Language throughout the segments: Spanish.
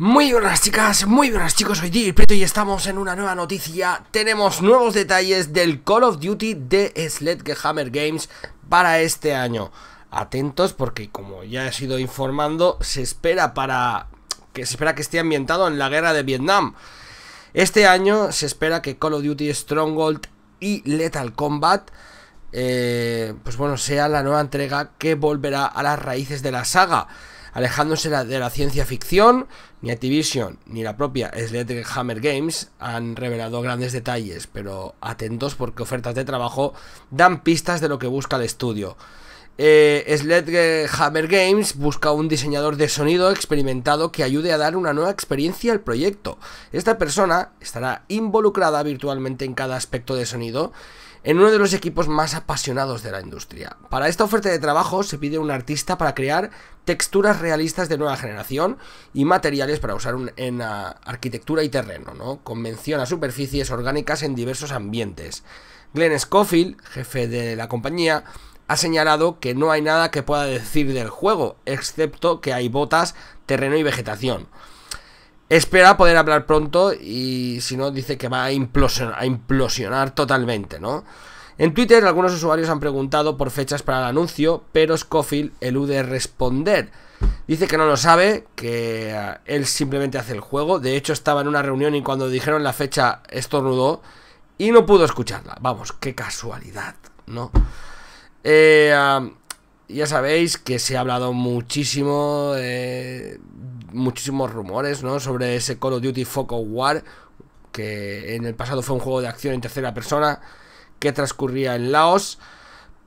Muy buenas chicas, muy buenas chicos, soy Dir Preto y estamos en una nueva noticia Tenemos nuevos detalles del Call of Duty de Sledgehammer Games para este año Atentos porque como ya he sido informando, se espera para... que se espera que esté ambientado en la guerra de Vietnam Este año se espera que Call of Duty Stronghold y Lethal Combat eh, Pues bueno, sea la nueva entrega que volverá a las raíces de la saga Alejándose de la ciencia ficción, ni Activision ni la propia Hammer Games han revelado grandes detalles, pero atentos porque ofertas de trabajo dan pistas de lo que busca el estudio. Eh, Hammer Games busca un diseñador de sonido experimentado que ayude a dar una nueva experiencia al proyecto. Esta persona estará involucrada virtualmente en cada aspecto de sonido en uno de los equipos más apasionados de la industria. Para esta oferta de trabajo se pide un artista para crear texturas realistas de nueva generación y materiales para usar en ah, arquitectura y terreno, ¿no? con mención a superficies orgánicas en diversos ambientes. Glenn Schofield, jefe de la compañía, ha señalado que no hay nada que pueda decir del juego, excepto que hay botas, terreno y vegetación. Espera poder hablar pronto y si no dice que va a implosionar, a implosionar totalmente, ¿no? En Twitter algunos usuarios han preguntado por fechas para el anuncio, pero Scofield elude responder. Dice que no lo sabe, que ah, él simplemente hace el juego. De hecho estaba en una reunión y cuando dijeron la fecha estornudó y no pudo escucharla. Vamos, qué casualidad, ¿no? Eh, ya sabéis que se ha hablado muchísimo, eh, muchísimos rumores, ¿no? Sobre ese Call of Duty Foco War, que en el pasado fue un juego de acción en tercera persona que transcurría en Laos.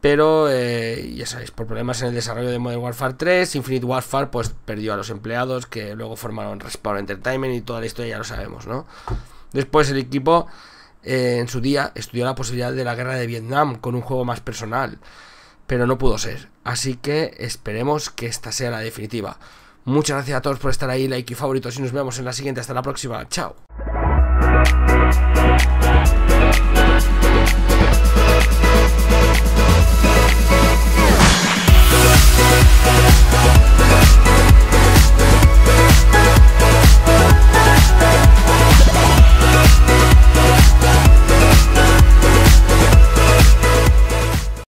Pero eh, ya sabéis, por problemas en el desarrollo de Modern Warfare 3, Infinite Warfare pues perdió a los empleados que luego formaron Respawn Entertainment y toda la historia ya lo sabemos, ¿no? Después el equipo eh, en su día estudió la posibilidad de la guerra de Vietnam con un juego más personal, pero no pudo ser. Así que esperemos que esta sea la definitiva. Muchas gracias a todos por estar ahí, like y favoritos y nos vemos en la siguiente. Hasta la próxima. Chao.